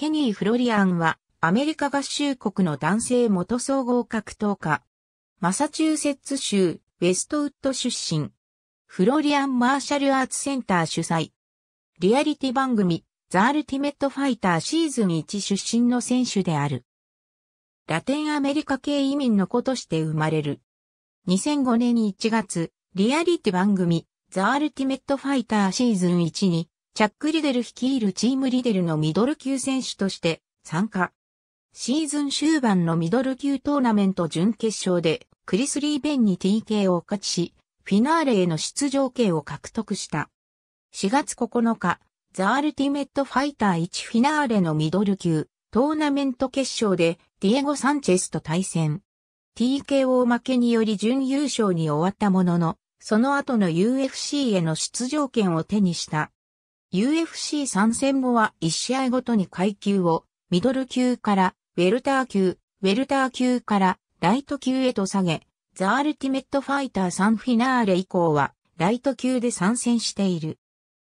ケニー・フロリアンは、アメリカ合衆国の男性元総合格闘家。マサチューセッツ州、ウェストウッド出身。フロリアン・マーシャルアーツセンター主催。リアリティ番組、ザ・アルティメット・ファイターシーズン1出身の選手である。ラテンアメリカ系移民の子として生まれる。2005年1月、リアリティ番組、ザ・アルティメット・ファイターシーズン1にチャック・リデル率いるチームリデルのミドル級選手として参加。シーズン終盤のミドル級トーナメント準決勝でクリス・リーベンに TK を勝ちし、フィナーレへの出場権を獲得した。4月9日、ザ・アルティメット・ファイター1フィナーレのミドル級トーナメント決勝でディエゴ・サンチェスと対戦。TKO 負けにより準優勝に終わったものの、その後の UFC への出場権を手にした。UFC 参戦後は1試合ごとに階級をミドル級からウェルター級、ウェルター級からライト級へと下げ、ザ・アルティメット・ファイター3フィナーレ以降はライト級で参戦している。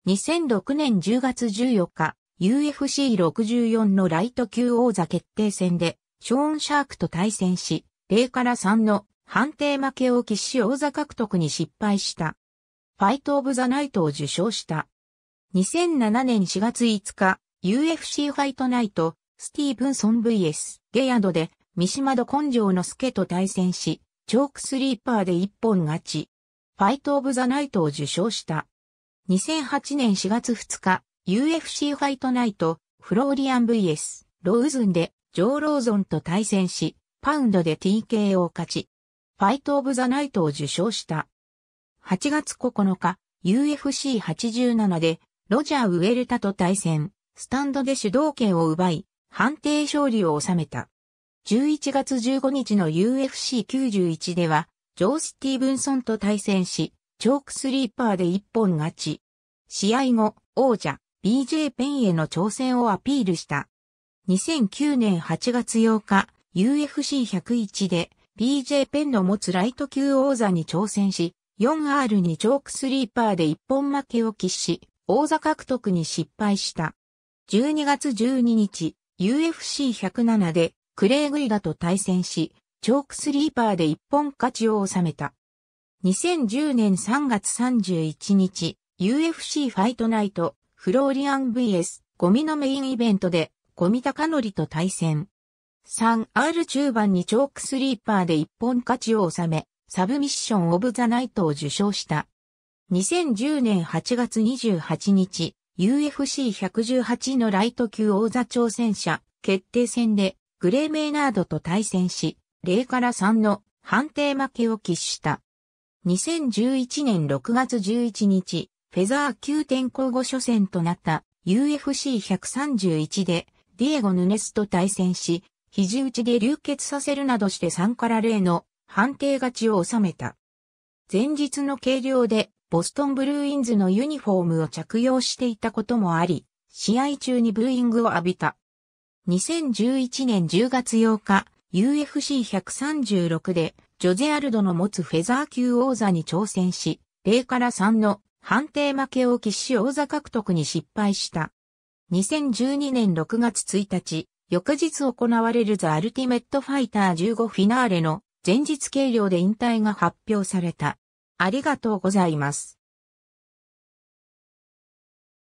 2006年10月14日、UFC64 のライト級王座決定戦でショーン・シャークと対戦し、0から3の判定負けを喫し王座獲得に失敗した。ファイト・オブ・ザ・ナイトを受賞した。2007年4月5日、UFC ファイトナイト、スティーブンソン VS ゲヤドで、三島戸根性の助と対戦し、チョークスリーパーで一本勝ち。ファイトオブザナイトを受賞した。2008年4月2日、UFC ファイトナイト、フローリアン VS ロウズンで、ジョー・ローゾンと対戦し、パウンドで TKO を勝ち。ファイトオブザナイトを受賞した。8月9日、UFC87 で、ロジャー・ウェルタと対戦、スタンドで主導権を奪い、判定勝利を収めた。11月15日の UFC91 では、ジョー・スティーブンソンと対戦し、チョークスリーパーで一本勝ち。試合後、王者、BJ ペンへの挑戦をアピールした。2009年8月8日、UFC101 で BJ ペンの持つライト級王座に挑戦し、4R にチョークスリーパーで一本負けを喫し、王座獲得に失敗した。12月12日、UFC107 でクレイグイガと対戦し、チョークスリーパーで一本勝ちを収めた。2010年3月31日、UFC ファイトナイト、フローリアン VS、ゴミのメインイベントで、ゴミ高則と対戦。3R 中盤にチョークスリーパーで一本勝ちを収め、サブミッションオブザナイトを受賞した。2010年8月28日、UFC118 のライト級王座挑戦者決定戦でグレーメイナードと対戦し、0から3の判定負けを喫した。2011年6月11日、フェザー級転向後初戦となった UFC131 でディエゴ・ヌネスと対戦し、肘打ちで流血させるなどして3から0の判定勝ちを収めた。前日の計量でボストンブルーインズのユニフォームを着用していたこともあり、試合中にブーイングを浴びた。2011年10月8日、UFC136 で、ジョゼアルドの持つフェザー級王座に挑戦し、0から3の判定負けを喫し王座獲得に失敗した。2012年6月1日、翌日行われるザ・アルティメット・ファイター15フィナーレの前日計量で引退が発表された。ありがとうございます。